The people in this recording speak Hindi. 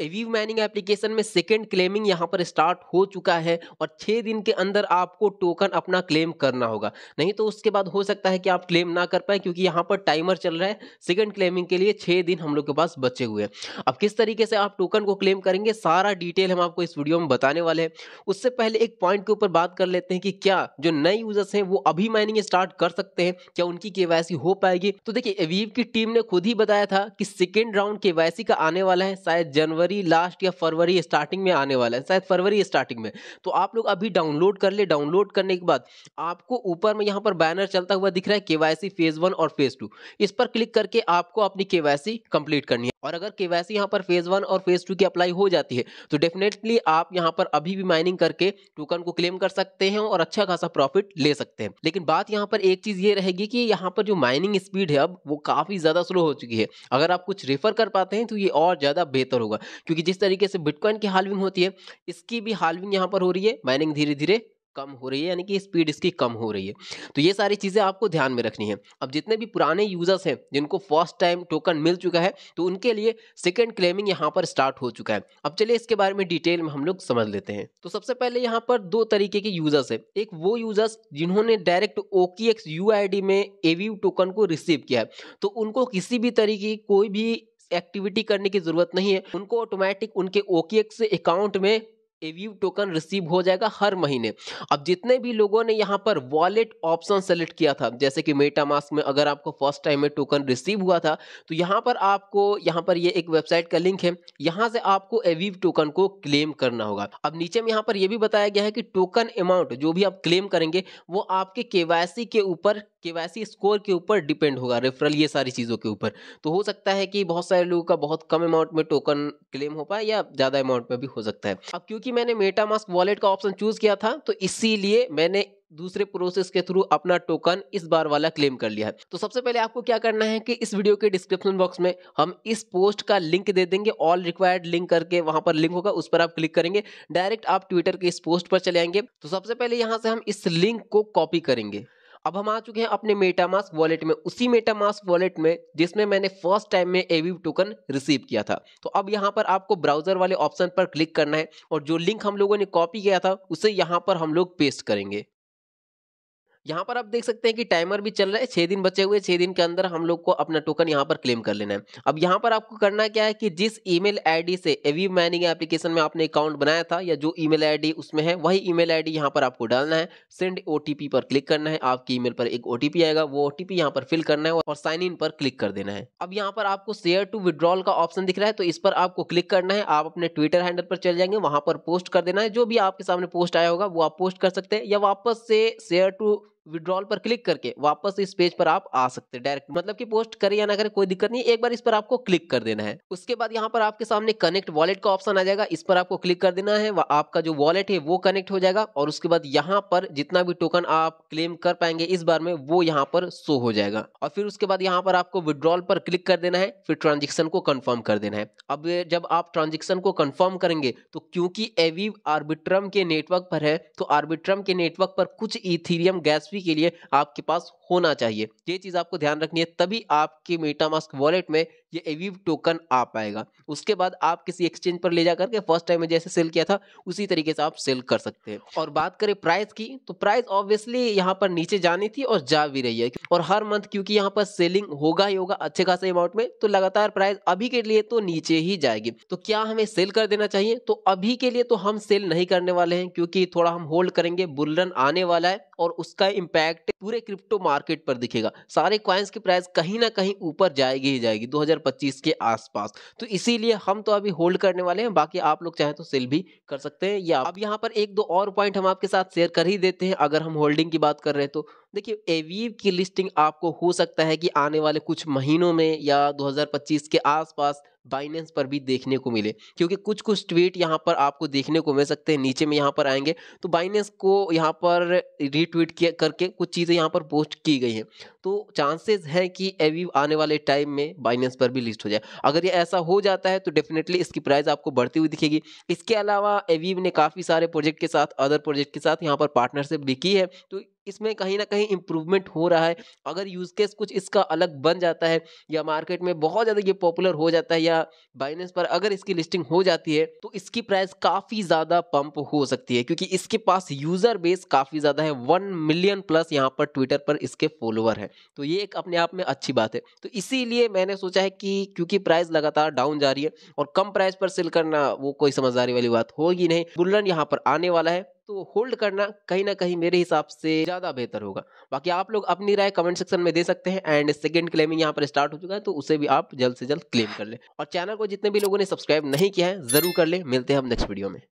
एवीव माइनिंग एप्लीकेशन में सेकेंड क्लेमिंग यहाँ पर स्टार्ट हो चुका है और छः दिन के अंदर आपको टोकन अपना क्लेम करना होगा नहीं तो उसके बाद हो सकता है कि आप क्लेम ना कर पाए क्योंकि यहाँ पर टाइमर चल रहा है सेकेंड क्लेमिंग के लिए छः दिन हम लोग के पास बचे हुए हैं अब किस तरीके से आप टोकन को क्लेम करेंगे सारा डिटेल हम आपको इस वीडियो में बताने वाले हैं उससे पहले एक पॉइंट के ऊपर बात कर लेते हैं कि क्या जो नए यूजर्स हैं वो अभी माइनिंग स्टार्ट कर सकते हैं क्या उनकी के हो पाएगी तो देखिए एवीव की टीम ने खुद ही बताया था कि सेकेंड राउंड के का आने वाला है शायद जनवरी जनवरी लास्ट या फरवरी स्टार्टिंग में आने वाला है शायद फरवरी स्टार्टिंग में तो आप लोग अभी डाउनलोड कर ले डाउनलोड करने के बाद आपको ऊपर में यहाँ पर बैनर चलता हुआ दिख रहा है केवाईसी फेज वन और फेज टू इस पर क्लिक करके आपको अपनी केवाईसी कंप्लीट करनी है और अगर केवाईसी यहाँ पर फेज वन और फेज टू की अप्लाई हो जाती है तो डेफिनेटली आप यहाँ पर अभी भी माइनिंग करके टोकन को क्लेम कर सकते हैं और अच्छा खासा प्रॉफिट ले सकते हैं लेकिन बात यहाँ पर एक चीज़ ये रहेगी कि यहाँ पर जो माइनिंग स्पीड है अब वो काफ़ी ज़्यादा स्लो हो चुकी है अगर आप कुछ रेफर कर पाते हैं तो ये और ज़्यादा बेहतर होगा क्योंकि जिस तरीके से बिटकॉइन की हालविंग होती है इसकी भी हालविंग यहाँ पर हो रही है माइनिंग धीरे धीरे कम हो रही है यानी कि स्पीड इसकी कम हो रही है तो ये सारी चीज़ें आपको ध्यान में रखनी है अब जितने भी पुराने यूजर्स हैं जिनको फर्स्ट टाइम टोकन मिल चुका है तो उनके लिए सेकेंड क्लेमिंग यहाँ पर स्टार्ट हो चुका है अब चलिए इसके बारे में डिटेल में हम लोग समझ लेते हैं तो सबसे पहले यहाँ पर दो तरीके के यूजर्स है एक वो यूजर्स जिन्होंने डायरेक्ट ओ की एक्स यू आई डी में एवी टोकन को रिसीव किया है तो उनको किसी भी तरीके की कोई भी एक्टिविटी करने की जरूरत नहीं है उनको ऑटोमेटिक उनके ओकेएक्स अकाउंट में एव्यू टोकन रिसीव हो जाएगा हर महीने अब जितने भी लोगों ने यहाँ पर वॉलेट ऑप्शन सेलेक्ट किया था जैसे कि मेटा मास्क में अगर आपको फर्स्ट टाइम में टोकन रिसीव हुआ था तो यहाँ पर आपको यहाँ पर ये एक वेबसाइट का लिंक है यहाँ से आपको एव्यू टोकन को क्लेम करना होगा अब नीचे में यहाँ पर यह भी बताया गया है कि टोकन अमाउंट जो भी आप क्लेम करेंगे वो आपके के के ऊपर केवासी स्कोर के ऊपर डिपेंड होगा रेफरल ये सारी चीज़ों के ऊपर तो हो सकता है कि बहुत सारे लोगों का बहुत कम अमाउंट में टोकन क्लेम हो पाए या ज़्यादा अमाउंट में भी हो सकता है अब क्योंकि मैंने मेटा मास्क वॉलेट का ऑप्शन चूज़ किया था तो इसीलिए मैंने दूसरे प्रोसेस के थ्रू अपना टोकन इस बार वाला क्लेम कर लिया है तो सबसे पहले आपको क्या करना है कि इस वीडियो के डिस्क्रिप्शन बॉक्स में हम इस पोस्ट का लिंक दे देंगे ऑल रिक्वायर्ड लिंक करके वहां पर लिंक होगा उस पर आप क्लिक करेंगे डायरेक्ट आप ट्विटर के इस पोस्ट पर चले आएंगे तो सबसे पहले यहाँ से हम इस लिंक को कॉपी करेंगे अब हम आ चुके हैं अपने मेटामास्क वॉलेट में उसी मेटामास्क वॉलेट में जिसमें मैंने फर्स्ट टाइम में एवी टोकन रिसीव किया था तो अब यहाँ पर आपको ब्राउजर वाले ऑप्शन पर क्लिक करना है और जो लिंक हम लोगों ने कॉपी किया था उसे यहाँ पर हम लोग पेस्ट करेंगे यहाँ पर आप देख सकते हैं कि टाइमर भी चल रहा है छः दिन बचे हुए छः दिन के अंदर हम लोग को अपना टोकन यहाँ पर क्लेम कर लेना है अब यहाँ पर आपको करना क्या है कि जिस ईमेल आईडी से एवी माइनिंग एप्लीकेशन में आपने अकाउंट बनाया था या जो ईमेल आईडी उसमें है वही ईमेल आईडी यहाँ पर आपको डालना है सेंड ओ पर क्लिक करना है आपकी ई पर एक ओ आएगा वो ओ यहाँ पर फिल करना है और साइन इन पर क्लिक कर देना है अब यहाँ पर आपको शेयर टू विड्रॉल का ऑप्शन दिख रहा है तो इस पर आपको क्लिक करना है आप अपने ट्विटर हैंडल पर चले जाएंगे वहां पर पोस्ट कर देना है जो भी आपके सामने पोस्ट आया होगा वो आप पोस्ट कर सकते हैं या वापस से शेयर टू विड्रॉल पर क्लिक करके वापस इस पेज पर आप आ सकते हैं डायरेक्ट मतलब कि पोस्ट करें या ना करें कोई दिक्कत नहीं एक बार इस पर आपको क्लिक कर देना है उसके बाद यहाँ पर आपके सामने कनेक्ट वॉलेट का ऑप्शन आ जाएगा इस पर आपको क्लिक कर देना है आपका जो वॉलेट है वो कनेक्ट हो जाएगा और उसके बाद यहाँ पर जितना भी टोकन आप क्लेम कर पाएंगे इस बार में वो यहाँ पर शो हो जाएगा और फिर उसके बाद यहाँ पर आपको विड्रॉल पर क्लिक कर देना है फिर ट्रांजेक्शन को कन्फर्म कर देना है अब जब आप ट्रांजेक्शन को कन्फर्म करेंगे तो क्योंकि एवी आर्बिट्रम के नेटवर्क पर है तो आर्बिट्रम के नेटवर्क पर कुछ इथीरियम गैस एंट्री के लिए आपके पास होना चाहिए ये चीज़ आपको ध्यान रखनी है तभी आपके मेटामास्क वॉलेट में ये एवी टोकन आ पाएगा उसके बाद आप किसी एक्सचेंज पर ले जा करके फर्स्ट टाइम में जैसे सेल किया था उसी तरीके से आप सेल कर सकते हैं और बात करें प्राइस की तो प्राइस ऑब्वियसली यहाँ पर नीचे जानी थी और जा भी रही है और हर मंथ क्योंकि यहाँ पर सेलिंग होगा ही होगा अच्छे खासे अमाउंट में तो लगातार प्राइस अभी के लिए तो नीचे ही जाएगी तो क्या हमें सेल कर देना चाहिए तो अभी के लिए तो हम सेल नहीं करने वाले हैं क्योंकि थोड़ा हम होल्ड करेंगे बुलरन आने वाला है और उसका इम्पैक्ट पूरे क्रिप्टो मार्केट पर दिखेगा सारे क्वाइंस की प्राइस कहीं ना कहीं ऊपर जाएगी ही जाएगी 2025 के आसपास तो इसीलिए हम तो अभी होल्ड करने वाले हैं बाकी आप लोग चाहे तो सेल भी कर सकते हैं या अब यहाँ पर एक दो और पॉइंट हम आपके साथ शेयर कर ही देते हैं अगर हम होल्डिंग की बात कर रहे हैं तो देखिए एवीव की लिस्टिंग आपको हो सकता है कि आने वाले कुछ महीनों में या 2025 के आसपास बाइनेंस पर भी देखने को मिले क्योंकि कुछ कुछ ट्वीट यहाँ पर आपको देखने को मिल सकते हैं नीचे में यहाँ पर आएंगे तो बाइनेंस को यहाँ पर रीट्वीट करके कुछ चीज़ें यहाँ पर पोस्ट की गई हैं तो चांसेस हैं कि एवी आने वाले टाइम में बाइनेंस पर भी लिस्ट हो जाए अगर ये ऐसा हो जाता है तो डेफिनेटली इसकी प्राइस आपको बढ़ती हुई दिखेगी इसके अलावा एवीव ने काफ़ी सारे प्रोजेक्ट के साथ अदर प्रोजेक्ट के साथ यहाँ पर पार्टनरशिप भी की है तो इसमें कहीं ना कहीं इंप्रूवमेंट हो रहा है अगर यूज़ केस कुछ इसका अलग बन जाता है या मार्केट में बहुत ज़्यादा ये पॉपुलर हो जाता है या बाइनेंस पर अगर इसकी लिस्टिंग हो जाती है तो इसकी प्राइस काफ़ी ज़्यादा पंप हो सकती है क्योंकि इसके पास यूज़र बेस काफ़ी ज़्यादा है वन मिलियन प्लस यहाँ पर ट्विटर पर इसके फॉलोअर हैं तो ये एक अपने आप में अच्छी बात है तो इसीलिए मैंने सोचा है कि क्योंकि प्राइस लगातार डाउन जा रही है और कम प्राइस पर सेल करना वो कोई समझदारी वाली बात होगी नहीं बुलरन यहाँ पर आने वाला है तो होल्ड करना कहीं ना कहीं मेरे हिसाब से ज़्यादा बेहतर होगा बाकी आप लोग अपनी राय कमेंट सेक्शन में दे सकते हैं एंड सेकेंड क्लेमिंग यहाँ पर स्टार्ट हो चुका है तो उसे भी आप जल्द से जल्द क्लेम कर लें और चैनल को जितने भी लोगों ने सब्सक्राइब नहीं किया है ज़रूर कर लें मिलते हैं हम नेक्स्ट वीडियो में